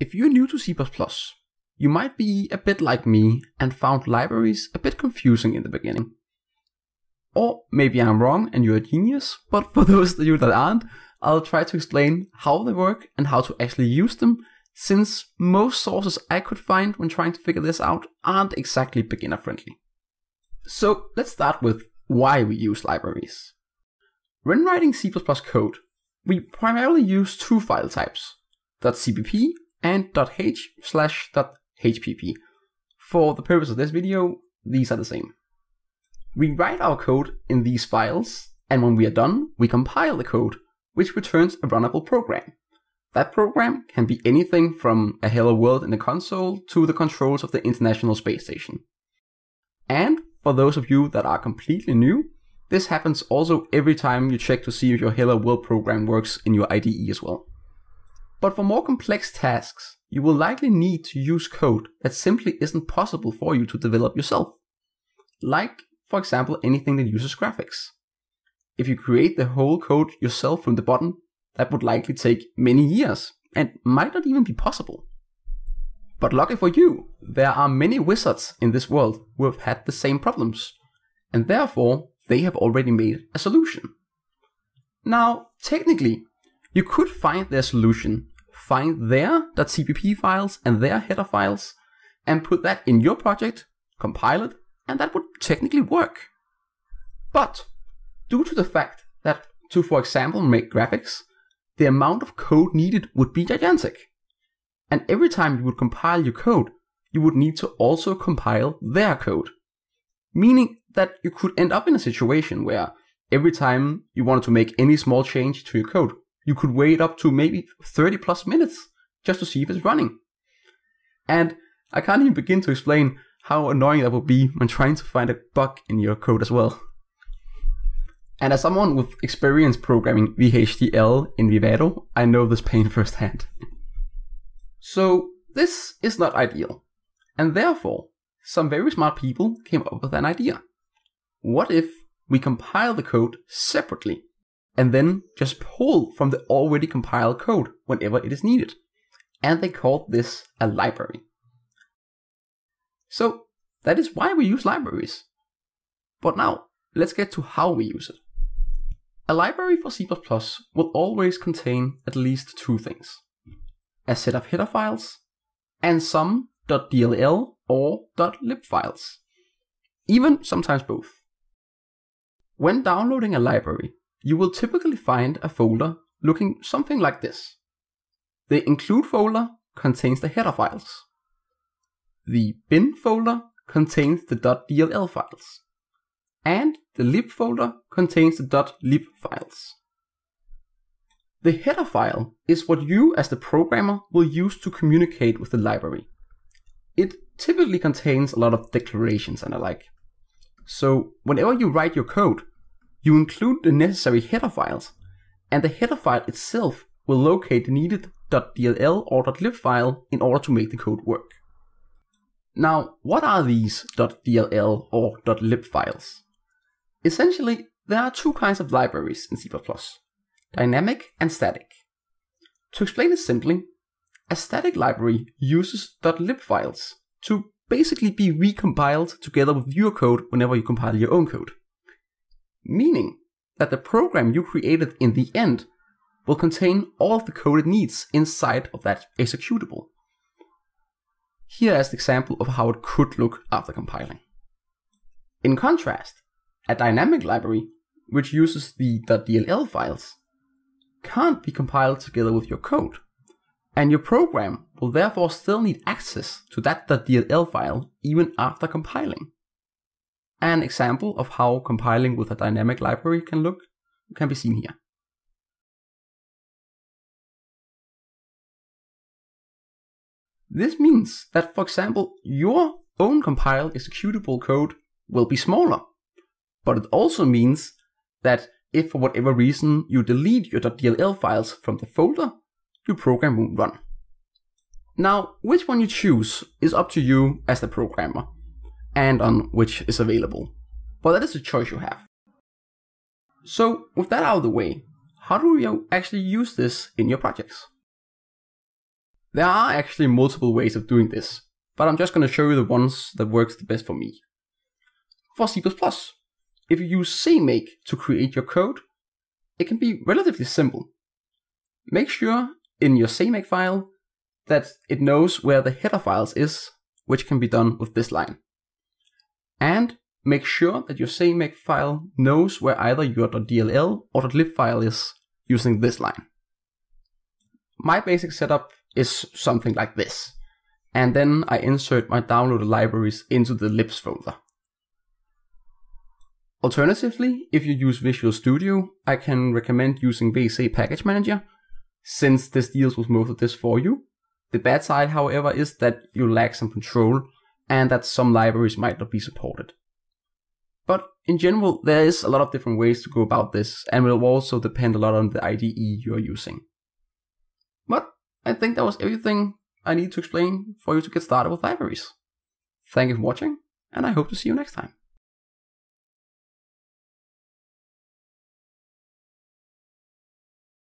If you're new to C++, you might be a bit like me and found libraries a bit confusing in the beginning. Or maybe I'm wrong and you're a genius, but for those of you that aren't, I'll try to explain how they work and how to actually use them, since most sources I could find when trying to figure this out aren't exactly beginner friendly. So let's start with why we use libraries. When writing C++ code, we primarily use two file types, .cpp and .h slash .hpp. For the purpose of this video, these are the same. We write our code in these files, and when we are done, we compile the code, which returns a runnable program. That program can be anything from a hello world in the console to the controls of the International Space Station. And for those of you that are completely new, this happens also every time you check to see if your Hello World program works in your IDE as well. But for more complex tasks, you will likely need to use code that simply isn't possible for you to develop yourself. Like, for example, anything that uses graphics. If you create the whole code yourself from the bottom, that would likely take many years and might not even be possible. But lucky for you, there are many wizards in this world who have had the same problems, and therefore they have already made a solution. Now, technically, you could find their solution find their .cpp files and their header files and put that in your project, compile it, and that would technically work. But due to the fact that to, for example, make graphics, the amount of code needed would be gigantic. And every time you would compile your code, you would need to also compile their code. Meaning that you could end up in a situation where every time you wanted to make any small change to your code, you could wait up to maybe 30 plus minutes just to see if it's running. And I can't even begin to explain how annoying that would be when trying to find a bug in your code as well. And as someone with experience programming VHDL in Vivado, I know this pain firsthand. so this is not ideal. And therefore, some very smart people came up with an idea. What if we compile the code separately and then just pull from the already compiled code whenever it is needed. And they called this a library. So that is why we use libraries. But now, let's get to how we use it. A library for C++ will always contain at least two things. A set of header files, and some .dll or .lib files. Even sometimes both. When downloading a library, you will typically find a folder looking something like this. The include folder contains the header files. The bin folder contains the .dll files. And the lib folder contains the .lib files. The header file is what you as the programmer will use to communicate with the library. It typically contains a lot of declarations and the like. So whenever you write your code, you include the necessary header files, and the header file itself will locate the needed .dll or .lib file in order to make the code work. Now, what are these .dll or .lib files? Essentially, there are two kinds of libraries in C++, dynamic and static. To explain it simply, a static library uses .lib files to basically be recompiled together with your code whenever you compile your own code meaning that the program you created in the end will contain all of the code it needs inside of that executable. Here is an example of how it could look after compiling. In contrast, a dynamic library, which uses the .dll files, can't be compiled together with your code, and your program will therefore still need access to that .dll file even after compiling. An example of how compiling with a dynamic library can look can be seen here. This means that, for example, your own compiled executable code will be smaller. But it also means that if for whatever reason you delete your .dll files from the folder, your program won't run. Now, which one you choose is up to you as the programmer and on which is available. But that is a choice you have. So with that out of the way, how do you actually use this in your projects? There are actually multiple ways of doing this, but I'm just going to show you the ones that works the best for me. For C++, if you use CMake to create your code, it can be relatively simple. Make sure in your CMake file that it knows where the header files is, which can be done with this line and make sure that your CMake file knows where either your .dll or .lib file is using this line. My basic setup is something like this, and then I insert my downloaded libraries into the libs folder. Alternatively, if you use Visual Studio, I can recommend using VC Package Manager, since this deals with most of this for you. The bad side, however, is that you lack some control and that some libraries might not be supported. But in general, there is a lot of different ways to go about this, and will also depend a lot on the IDE you're using. But I think that was everything I need to explain for you to get started with libraries. Thank you for watching, and I hope to see you next time.